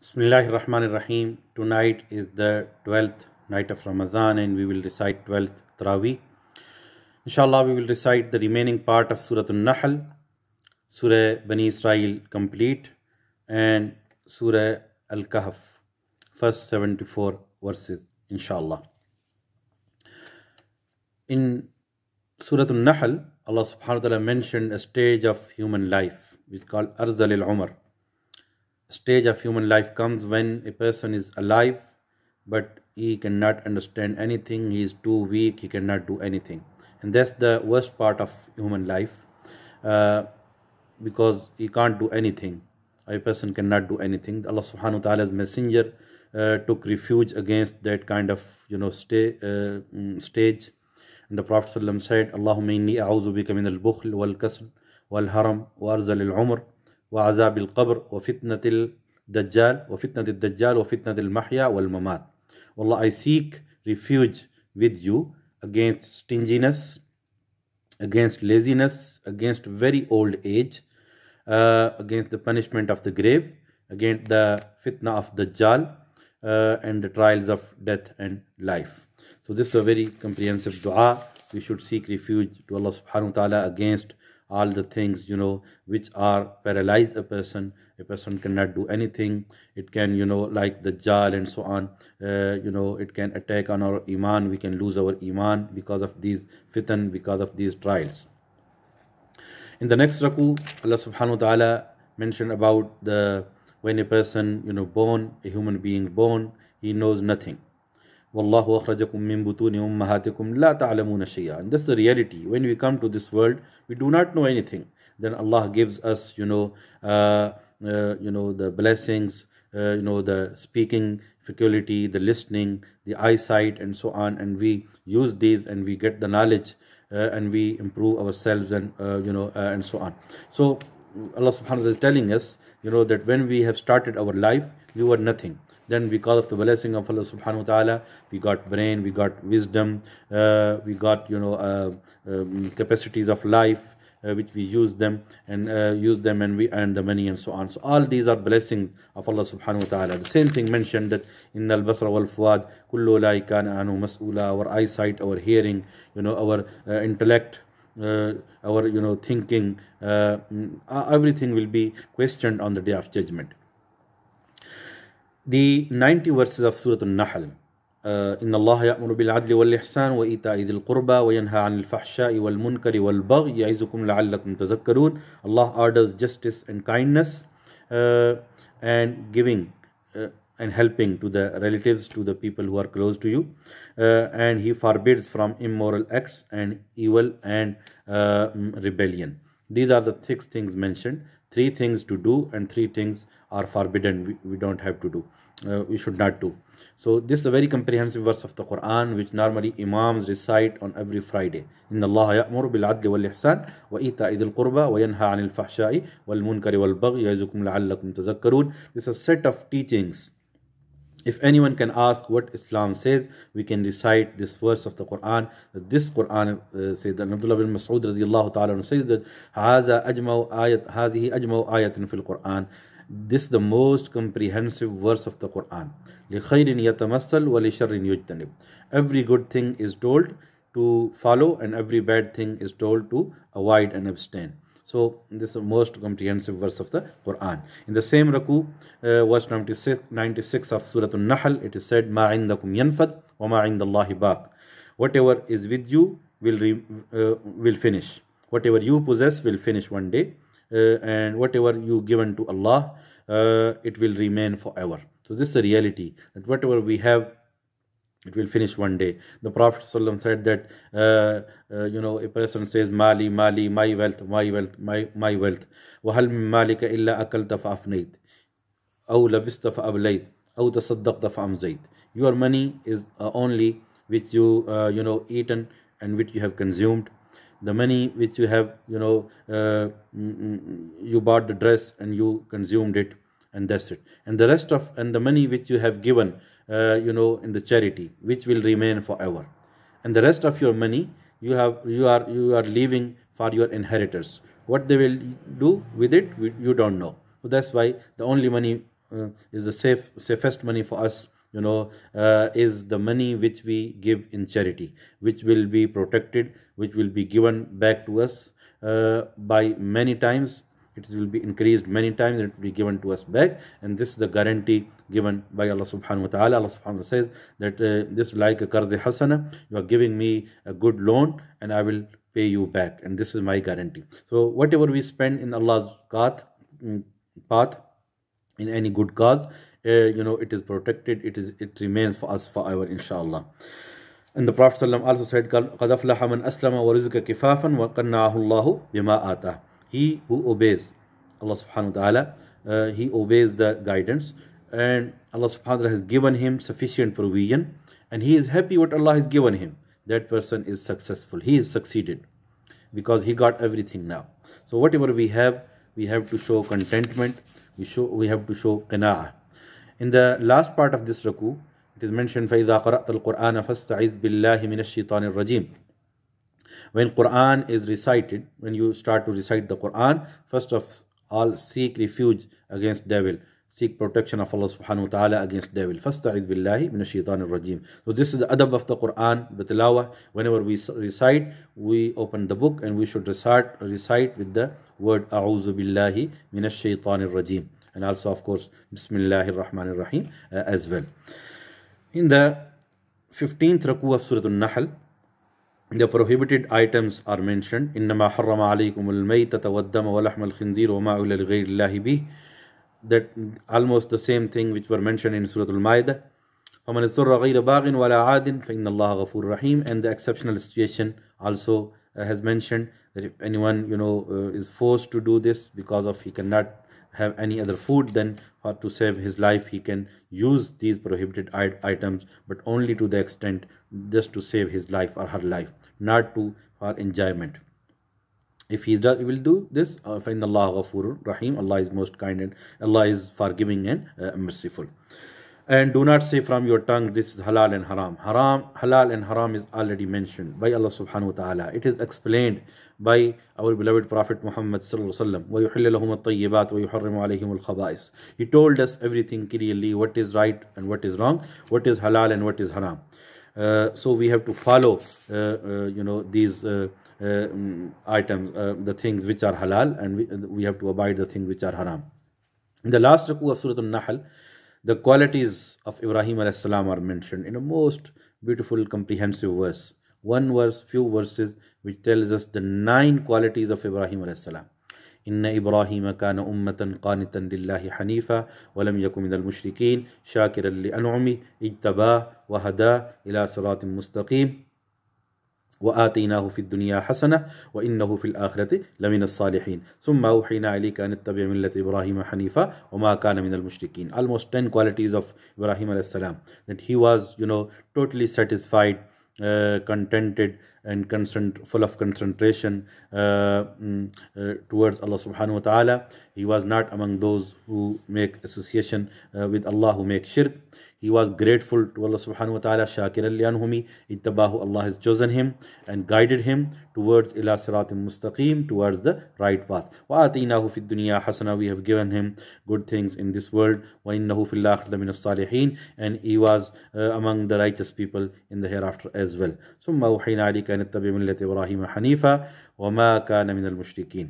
Bismillahir Rahmanir Rahim. Tonight is the 12th night of Ramadan and we will recite 12th Taraweeh. Inshallah, we will recite the remaining part of Surah An-Nahl, Surah Bani Israel complete and Surah Al-Kahf, first 74 verses, inshallah. In Surah An-Nahl, Allah subhanahu wa ta'ala mentioned a stage of human life which is called Arzal al-Umar stage of human life comes when a person is alive but he cannot understand anything he is too weak he cannot do anything and that's the worst part of human life uh, because he can't do anything a person cannot do anything allah subhanahu wa ta'ala's messenger uh, took refuge against that kind of you know uh, mm, stage and the prophet said allahumma inni a'udhu bika min al-bukhl wal-kasl wal-haram wa arzal al-umr وعذاب القبر وفتنة الدجال وفتنة الدجال وفتنة المحيا والممات والله I seek refuge with you against stinginess against laziness against very old age uh, against the punishment of the grave against the fitna of Dajjal uh, and the trials of death and life so this is a very comprehensive dua we should seek refuge to Allah subhanahu wa ta'ala against all the things you know which are paralyze a person a person cannot do anything it can you know like the jal and so on uh, you know it can attack on our iman we can lose our iman because of these fitan because of these trials in the next raku allah subhanahu wa ta'ala mentioned about the when a person you know born a human being born he knows nothing Wallahu akhrajakum min butuni ummahatikum la ta'lamuna shay'a. And that's the reality. When we come to this world, we do not know anything. Then Allah gives us, you know, uh, uh, you know, the blessings, uh, you know, the speaking faculty, the listening, the eyesight, and so on. And we use these and we get the knowledge uh, and we improve ourselves and, uh, you know, uh, and so on. So Allah subhanahu wa ta'ala is telling us, you know, that when we have started our life, we were nothing. Then because of the blessing of Allah subhanahu wa ta'ala, we got brain, we got wisdom, uh, we got, you know, uh, um, capacities of life. Uh, which we use them and uh, use them and we earn the money and so on. So all these are blessings of Allah subhanahu wa ta'ala. The same thing mentioned that in al basra wal fuad kullu laikana anu mas'ula our eyesight, our hearing, you know, our uh, intellect, uh, our you know thinking uh, mm, everything will be questioned on the day of judgment the 90 verses of Surah An-Nahl. إن الله يأمر بالعدل والإحسان وإيتاء ذي القربى وينهى عن الفحشاء والمنكر والبغي يعظكم لعلكم تذكرون Allah orders justice and kindness uh, and giving uh, and helping to the relatives to the people who are close to you uh, and he forbids from immoral acts and evil and uh, rebellion these are the six things mentioned three things to do and three things are forbidden we, we don't have to do uh, we should not do. So this is a very comprehensive verse of the Quran which normally Imams recite on every Friday. إن الله يأمر بالعدل والإحسان وإيتاء ذي القربى وينهى عن الفحشاء والمنكر والبغي يعظكم لعلكم تذكرون. This is a set of teachings. If anyone can ask what Islam says, we can recite this verse of the Quran. This Quran uh, says that Abdullah bin Mas'ud radiallahu ta'ala says that هذا أجمع ayat هذه أجمع آية في القرآن this the most comprehensive verse of the Quran. Every good thing is told to follow and every bad thing is told to avoid and abstain. So this is the most comprehensive verse of the Quran. In the same Raku, uh, verse 96, of Surah An-Nahl, it is said, مَا عِنْدَكُمْ يَنْفَدْ وَمَا عِنْدَ اللَّهِ باق. Whatever is with you will, re, uh, will finish. Whatever you possess will finish one day. Uh, and whatever you given to Allah, uh, it will remain forever. So this is a reality that whatever we have it will finish one day the prophet ﷺ said that uh, uh, you know a person says mali mali my wealth my wealth my my wealth وهل من مالك إلا أكلت فأفنيت أو لبست فأبليت أو تصدقت فأمزيت your money is uh, only which you uh, you know eaten and which you have consumed the money which you have you know uh, mm, mm, you bought the dress and you consumed it and that's it and the rest of and the money which you have given uh, you know in the charity which will remain forever and the rest of your money you have you are you are leaving for your inheritors what they will do with it you don't know so that's why the only money uh, is the safe safest money for us you know uh, is the money which we give in charity which will be protected which will be given back to us uh, by many times it will be increased many times and it will be given to us back and this is the guarantee given by Allah subhanahu wa ta'ala Allah subhanahu wa ta'ala says that uh, this like a qard hasana you are giving me a good loan and I will pay you back and this is my guarantee so whatever we spend in Allah's path mm, in any good cause uh, you know it is protected it is it remains for us forever inshallah and the Prophet also said, قَدْ أَفْلَحَ wa أَسْلَمَ kifafan wa وَقَنَّعَهُ allah bima ata He who obeys Allah subhanahu wa ta'ala, uh, he obeys the guidance and Allah subhanahu wa ta'ala has given him sufficient provision and he is happy what Allah has given him. That person is successful. He is succeeded because he got everything now. So whatever we have, we have to show contentment. We, show, we have to show qana'ah. In the last part of this ruku, it is mentioned, فَإِذَا قَرَأْتَ الْقُرْآنَ فَاسْتَعِذْ بِاللَّهِ مِنَ الشَّيْطَانِ الرَّجِيمِ When Quran is recited, when you start to recite the Quran, first of all seek refuge against devil. Seek protection of Allah subhanahu wa ta'ala against devil. فَاسْتَعِذْ بِاللَّهِ مِنَ الشَّيْطَانِ الرَّجِيم So this is the adab of the Quran, the Whenever we recite, we open the book and we should recite, recite with the word أَعُوذُ بِاللَّهِ مِنَ الشَّيْطَانِ الرَّجِيم and also of course Bismillahir Rahmanir Rahim uh, as well. In the 15th Raku of Surah An-Nahl, the prohibited items are mentioned. إِنَّمَا حَرَّمَ عَلَيْكُمُ الْمَيْتَةَ وَالدَّمَ وَلَحْمَ khinzir wa أُولَى لِغَيْرِ اللَّهِ bi. That almost the same thing which were mentioned in Surah Al-Ma'idah. وَمَنْ اِسْتُرَّ غَيْرَ بَاغٍ وَلَا عَادٍ فَإِنَّ اللَّهَ غَفُورٌ رَحِيمٌ And the exceptional situation also uh, has mentioned that if anyone you know uh, is forced to do this because of he cannot have any other food then for to save his life he can use these prohibited items but only to the extent just to save his life or her life not to for enjoyment if he does, will do this فَإِنَّ of غَفُورٌ rahim Allah is most kind and Allah is forgiving and uh, merciful and do not say from your tongue, this is halal and haram. Haram, halal and haram is already mentioned by Allah subhanahu wa ta'ala. It is explained by our beloved Prophet Muhammad sallallahu alayhi wa sallam. He told us everything clearly, what is right and what is wrong, what is halal and what is haram. Uh, so we have to follow, uh, uh, you know, these uh, uh, items, uh, the things which are halal and we, we have to abide the things which are haram. In the last ruku of Surah Al-Nahl, the qualities of Ibrahim salam are mentioned in a most beautiful comprehensive verse. One verse, few verses, which tells us the nine qualities of Ibrahim salam. إن إبراهيم كان أمة قانتا لله حنيفا ولم يكن من المشركين شاكرا لأنعمه اجتباه وهداه إلى صراط مستقيم وآتيناه في الدنيا حسنة وإنه في الآخرة لمن الصالحين ثم أوحينا إليك أن اتبع ملة إبراهيم حنيفة وما كان من المشركين almost 10 qualities of Ibrahim عليه salam that he was you know totally satisfied uh, contented and concerned, full of concentration uh, mm, uh, towards Allah subhanahu wa ta'ala. He was not among those who make association uh, with Allah, who make shirk. He was grateful to Allah subhanahu wa ta'ala, shakiran li'anhumi, ittabahu Allah has chosen him and guided him towards ila siratim mustaqim, towards the right path. Wa atinahu fid dunya hasana, we have given him good things in this world. Wa innahu fil akhirati and he was uh, among the righteous people in the hereafter as well. ثم أوحينا عليك أن تتبع ملة إبراهيم حنيفا وما كان من المشركين.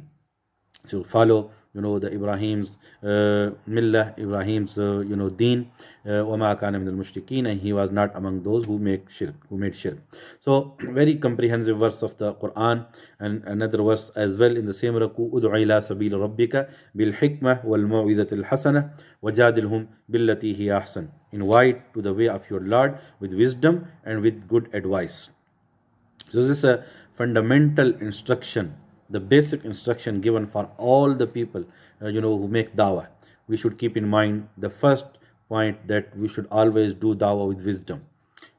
To follow you know the Ibrahim's uh, millah, Ibrahim's uh, you know deen, وَمَا كَانَ مِنَ الْمُشْرِكِينَ and he was not among those who make shirk, who made shirk. So very comprehensive verse of the Quran and another verse as well in the same ruku, ادْعُ إِلَى سَبِيلِ رَبِّكَ بِالْحِكْمَةِ وَالْمَوْعِذَةِ الْحَسَنَةِ وَجَادِلْهُمْ بِالَّتِي هِيَ أَحْسَنُ Invite to the way of your Lord with wisdom and with good advice. So this is a fundamental instruction the basic instruction given for all the people uh, you know who make dawah we should keep in mind the first point that we should always do dawah with wisdom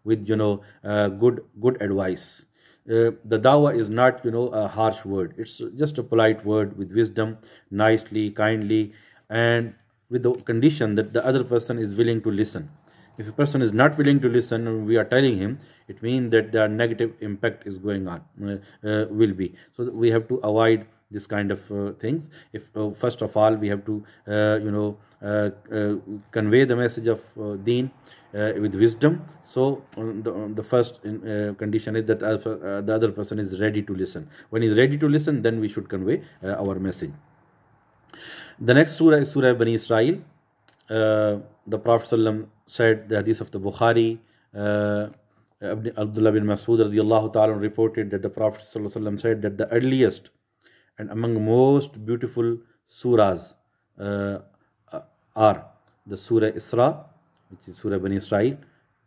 with you know uh, good good advice uh, the dawah is not you know a harsh word it's just a polite word with wisdom nicely kindly and with the condition that the other person is willing to listen if a person is not willing to listen we are telling him it means that the negative impact is going on uh, uh, will be so we have to avoid this kind of uh, things if uh, first of all we have to uh, you know uh, convey the message of deen with wisdom so the, the first in, condition is that the other person is ready to listen when he's ready to listen then we should convey our message the next surah is surah bani israel the prophet ﷺ said the hadith of the bukhari Abdullah bin Masud radiallahu ta'ala reported that the Prophet said that the earliest and among most beautiful surahs uh, are the Surah Isra, which is Surah Bani Israel,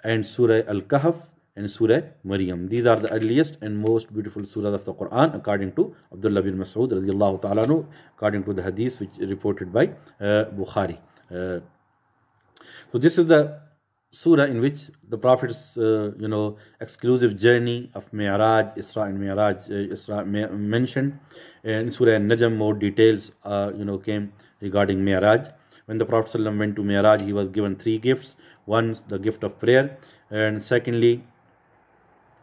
and Surah Al-Kahf and Surah Maryam. These are the earliest and most beautiful surahs of the Quran according to Abdullah bin Mas'ud radiallahu ta'ala according to the hadith which reported by uh, Bukhari. Uh, so this is the surah in which the Prophet's, uh, you know, exclusive journey of Mi'raj, Isra and Mi'raj, uh, Isra mentioned. And Surah Najm, more details, uh, you know, came regarding Mi'raj. When the Prophet ﷺ went to Mi'raj, he was given three gifts. One, the gift of prayer. And secondly,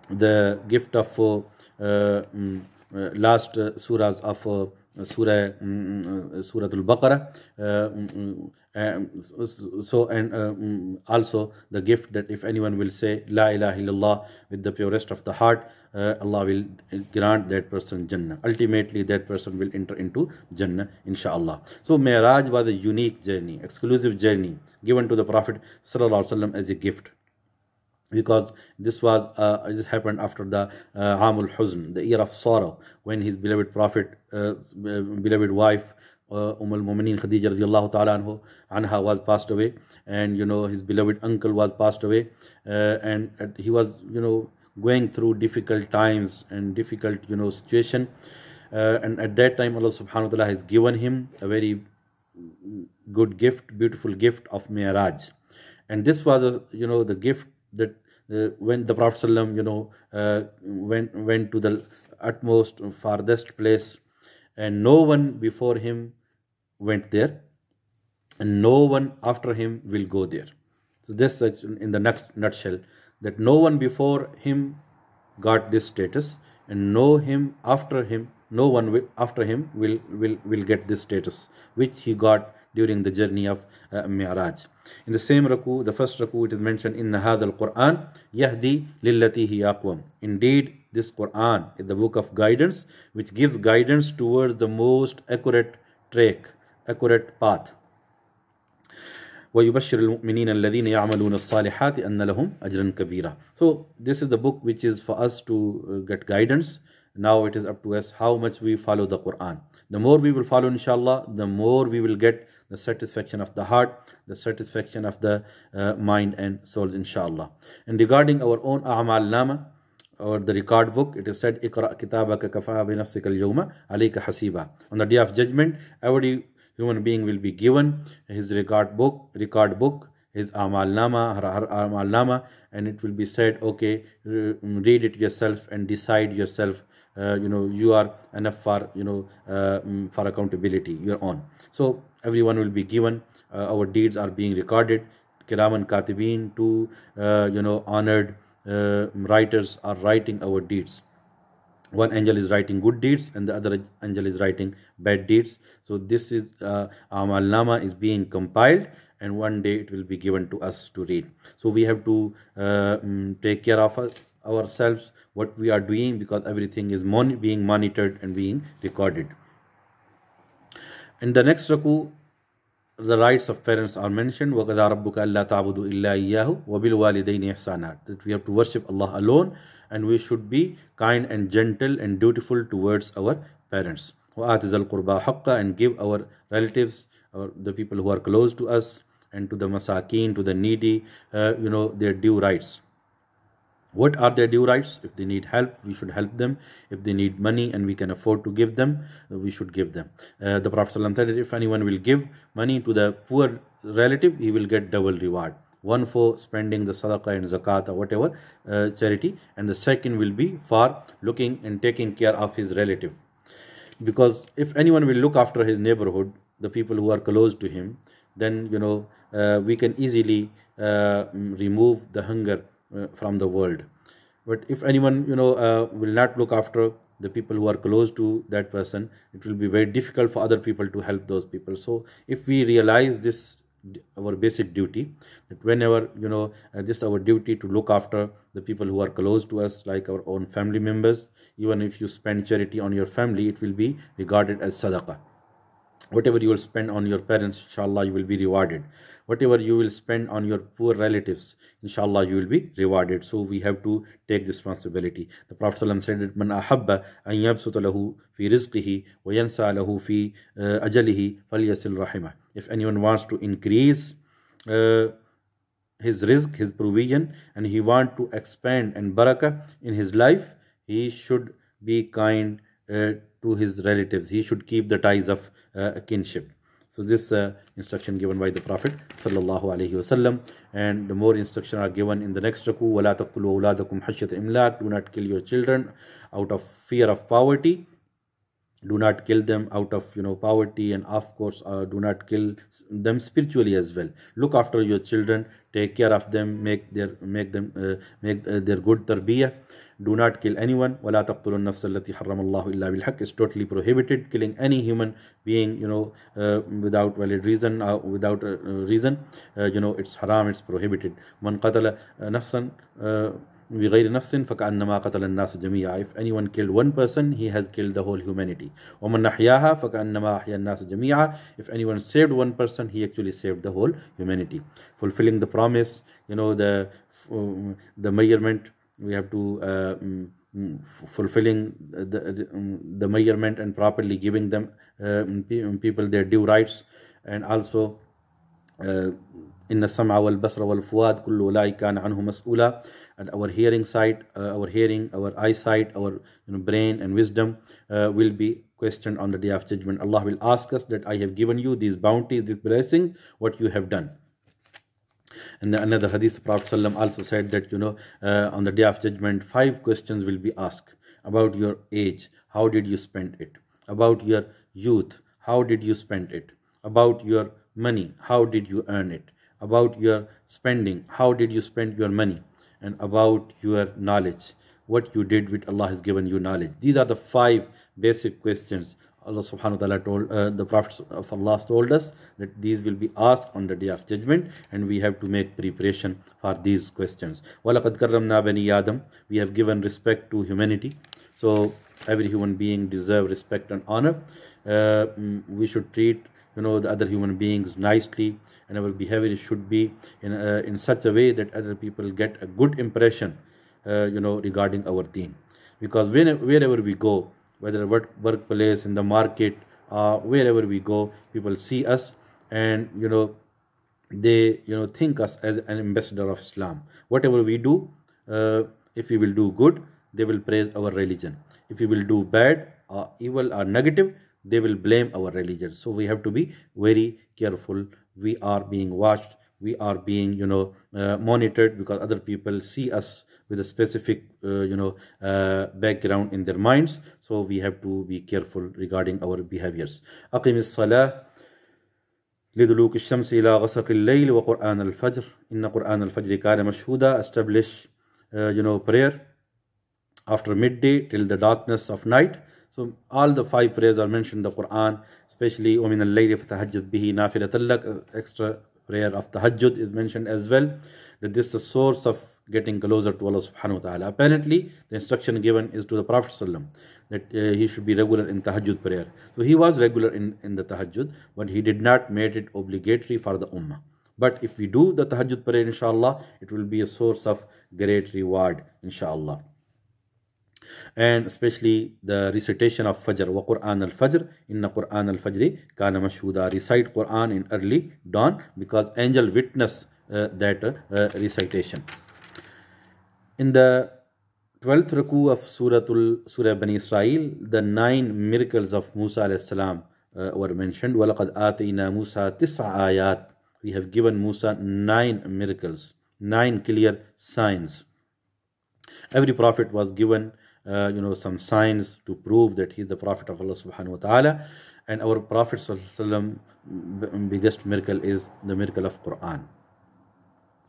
the gift of uh, mm, uh last uh, surahs of uh, Surah mm, mm, uh, Surah Al-Baqarah. Uh, mm, uh, so and also the gift that if anyone will say La ilaha illallah with the purest of the heart, uh, Allah will grant that person Jannah. Ultimately, that person will enter into Jannah, inshallah. So Mi'raj was a unique journey, exclusive journey given to the Prophet Sallallahu Alaihi Wasallam as a gift because this was uh, this happened after the uh, Amul Huzn, the year of sorrow, when his beloved prophet, uh, beloved wife uh, Umm al-Mumineen Khadija radiallahu ta'ala anhu, anha was passed away and you know his beloved uncle was passed away uh, and uh, he was you know going through difficult times and difficult you know situation uh, and at that time Allah subhanahu wa ta'ala has given him a very good gift beautiful gift of Mi'raj and this was a, uh, you know the gift that uh, when the prophet sallam you know uh, went went to the utmost farthest place and no one before him went there and no one after him will go there so this in the next nutshell that no one before him got this status and no him after him no one after him will will will get this status which he got during the journey of uh, Mi'raj. In the same Raku, the first Raku, it is mentioned in the quran Yahdi lillati hi aqwam. Indeed, this Quran is the book of guidance, which gives guidance towards the most accurate track, accurate path. وَيُبَشِّرُ الْمُؤْمِنِينَ الَّذِينَ يَعْمَلُونَ salihati an لَهُم ajran كَبِيرًا So, this is the book which is for us to uh, get guidance now it is up to us how much we follow the quran the more we will follow inshallah the more we will get the satisfaction of the heart the satisfaction of the uh, mind and soul inshallah and regarding our own a'mal lama or the record book it is said ikra kitabaka kafa bi nafsika al-yawma alayka hasiba on the day of judgment every human being will be given his record book record book his Amal nama har Amal and it will be said, okay, read it yourself and decide yourself uh, you know you are enough for you know uh, mm, for accountability you are on so everyone will be given uh, our deeds are being recorded kiraman katibin to uh, you know honored writers are writing our deeds one angel is writing good deeds and the other angel is writing bad deeds so this is uh, amal nama is being compiled and one day it will be given to us to read so we have to uh, mm, take care of us ourselves what we are doing because everything is mon being monitored and being recorded. In the next raku, the rights of parents are mentioned. That we have to worship Allah alone and we should be kind and gentle and dutiful towards our parents. وَآتِ ذَا الْقُرْبَى And give our relatives, our, the people who are close to us and to the masakin, to the needy, uh, you know, their due rights what are their due rights if they need help we should help them if they need money and we can afford to give them uh, we should give them uh, the prophet said if anyone will give money to the poor relative he will get double reward one for spending the sadaqah and zakat or whatever uh, charity and the second will be for looking and taking care of his relative because if anyone will look after his neighborhood the people who are close to him then you know uh, we can easily uh, remove the hunger uh, from the world but if anyone you know uh, will not look after the people who are close to that person it will be very difficult for other people to help those people so if we realize this our basic duty that whenever you know uh, this our duty to look after the people who are close to us like our own family members even if you spend charity on your family it will be regarded as sadaqah whatever you will spend on your parents inshallah you will be rewarded whatever you will spend on your poor relatives inshallah you will be rewarded so we have to take responsibility the prophet said man ahabba an yabsuta lahu fi rizqihi wa yansa lahu fi uh, ajalihi falyasil rahimah if anyone wants to increase uh, his risk his provision and he want to expand and baraka in his life he should be kind uh, to his relatives he should keep the ties of uh, kinship so this uh, instruction given by the Prophet sallallahu alaihi wasallam, and the more instruction are given in the next raku. وَلَا تَقْتُلُوا أَوْلَادَكُمْ hashyat إِمْلَاقٍ Do not kill your children out of fear of poverty. Do not kill them out of you know poverty, and of course, uh, do not kill them spiritually as well. Look after your children, take care of them, make their make them uh, make uh, their good tarbiyah do not kill anyone وَلَا تَقْتُلُ nafs الَّتِي حَرَّمَ اللَّهُ bil بِالْحَقِّ is totally prohibited killing any human being you know uh, without valid reason uh, without uh, uh reason uh, you know it's haram it's prohibited مَنْ قَتَلَ uh, nafsan. بغير نفس فكأنما قتل الناس جميعا if anyone killed one person he has killed the whole humanity ومن أحياها فكأنما أحيا الناس جميعا if anyone saved one person he actually saved the whole humanity fulfilling the promise you know the the measurement we have to uh, mm, mm, fulfilling the, mm, the measurement and properly giving them uh, people their due rights and also uh, in the sama wal basra wal fuad kullu kana anhu mas'ula and our hearing sight uh, our hearing our eyesight our you know, brain and wisdom will be questioned on the day of judgment allah will ask us that i have given you these bounties this blessing what you have done and another hadith, Prophet ﷺ also said that, you know, uh, on the day of judgment, five questions will be asked about your age, how did you spend it? About your youth, how did you spend it? About your money, how did you earn it? About your spending, how did you spend your money? And about your knowledge, what you did with Allah has given you knowledge. These are the five basic questions Allah subhanahu wa ta'ala told uh, the prophets of Allah told us that these will be asked on the day of judgment and we have to make preparation for these questions. وَلَقَدْ كَرَّمْنَا بَنِي We have given respect to humanity. So every human being deserves respect and honor. Uh, mm, we should treat you know the other human beings nicely and our behavior should be in, uh, in such a way that other people get a good impression uh, you know regarding our team, Because when, wherever we go, whether work workplace in the market uh, wherever we go people see us and you know they you know think us as an ambassador of islam whatever we do uh, if we will do good they will praise our religion if we will do bad or uh, evil or negative they will blame our religion so we have to be very careful we are being watched we are being you know uh, monitored because other people see us with a specific uh, you know uh, background in their minds so we have to be careful regarding our behaviors أقم الصلاة لدلوك الشمس إلى غسق الليل وقرآن الفجر إن قرآن الفجر كان مشهودا establish uh, you know prayer after midday till the darkness of night so all the five prayers are mentioned in the Quran especially ومن الليل فتهجد به نافلة لك extra prayer of tahajjud is mentioned as well that this is the source of getting closer to Allah subhanahu wa ta'ala. Apparently, the instruction given is to the Prophet sallam, that uh, he should be regular in tahajjud prayer. So he was regular in, in the tahajjud, but he did not make it obligatory for the ummah. But if we do the tahajjud prayer, inshallah, it will be a source of great reward, inshallah and especially the recitation of Fajr wa Quran al-Fajr inna Quran al-Fajri kana mashhuda recite Quran in early dawn because angel witness uh, that uh, recitation in the 12th ruku of Suratul Surah Bani Israel the nine miracles of Musa alayhi salam uh, were mentioned وَلَقَدْ آتَيْنَا مُوسَى تِسْعَ آيَاتٍ we have given Musa nine miracles nine clear signs every prophet was given uh, you know, some signs to prove that he is the Prophet of Allah subhanahu wa ta'ala. And our Prophet biggest miracle is the miracle of Quran.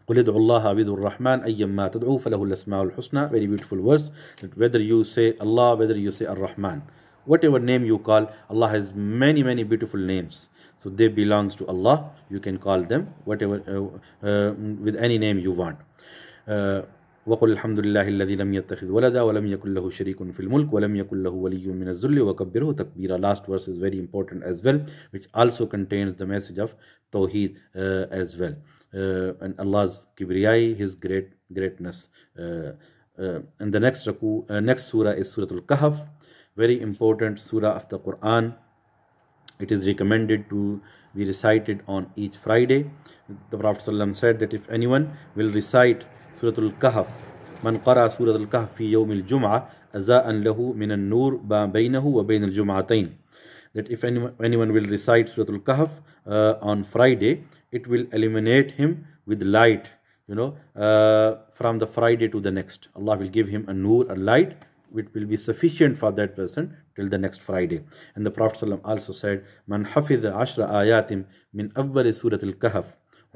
قل ادعوا الله او الرحمن ايما تدعوا فله الاسماء الحسنى very beautiful verse that whether you say Allah whether you say Ar-Rahman whatever name you call Allah has many many beautiful names so they belongs to Allah you can call them whatever uh, uh, with any name you want uh, وقل الحمد لله الذي لم يتخذ ولدا ولم يكن له شريك في الملك ولم يكن له ولي من الذل وكبره تكبيرا last verse is very important as well which also contains the message of توحيد uh, as well uh, and Allah's kibriyai his great greatness uh, and the next raku, next surah is surah al-kahf very important surah of the Quran it is recommended to be recited on each Friday the Prophet said that if anyone will recite سورة الكهف من قرأ سورة الكهف في يوم الجمعة أزاء له من النور بينه وبين الجمعتين that if anyone, anyone will recite Surah Al-Kahf uh, on Friday, it will illuminate him with light, you know, uh, from the Friday to the next. Allah will give him a nur, a light, which will be sufficient for that person till the next Friday. And the Prophet ﷺ also said, من حفظ عشر آيات من أول سورة Al-Kahf.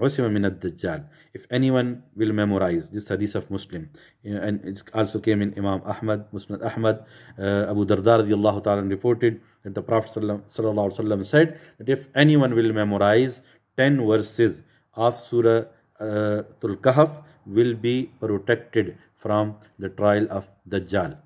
عُسِمَ مِنَ الدَّجَالِ. If anyone will memorize this hadith of Muslim, uh, and it also came in Imam Ahmad, Musnad Ahmad, uh, Abu Darda radiallahu ta'ala reported that the Prophet sallallahu said that if anyone will memorize 10 verses of Surah uh, Tul Kahf will be protected from the trial of Dajjal.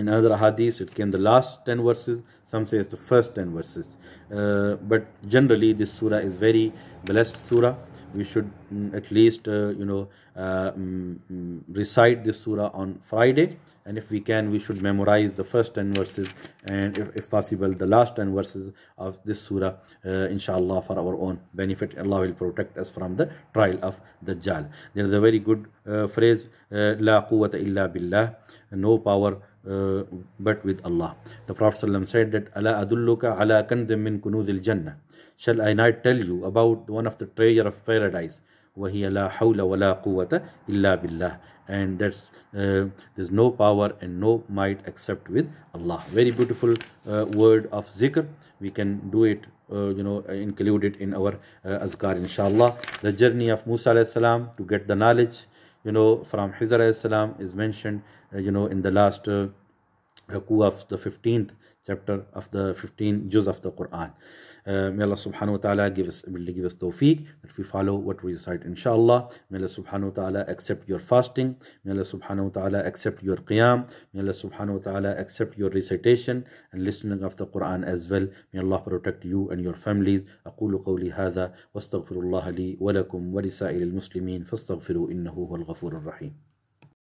In other it came the last 10 verses, some say it's the first 10 verses. Uh, but generally, this surah is very blessed surah. We should mm, at least, uh, you know, uh, mm, mm recite this surah on Friday. And if we can, we should memorize the first 10 verses and, if, if possible, the last 10 verses of this surah, uh, inshallah, for our own benefit. Allah will protect us from the trial of Dajjal. There is a very good uh, phrase, uh, La quwwata illa billah, no power uh, but with Allah. The Prophet ﷺ said that Allah adulluka ala kanzim min kunuzil jannah. Shall I not tell you about one of the treasure of paradise? وَهِيَ لَا حَوْلَ وَلَا قُوَّةَ إِلَّا بِاللَّهِ And that's, uh, there's no power and no might except with Allah. Very beautiful uh, word of zikr. We can do it, uh, you know, include it in our uh, azkar, inshallah. The journey of Musa salam to get the knowledge, you know, from Hizr salam is mentioned, uh, you know, in the last uh, of the 15th chapter of the 15 juz of the Quran. Uh, may Allah subhanahu wa ta'ala give us, will give us tawfiq that we follow what we recite inshallah. May Allah subhanahu wa ta'ala accept your fasting. May Allah subhanahu wa ta'ala accept your qiyam. May Allah subhanahu wa ta'ala accept your recitation and listening of the Quran as well. May Allah protect you and your families. أقول قولي هذا واستغفر الله لي ولكم ولسائر المسلمين فاستغفروا إنه هو الغفور الرحيم.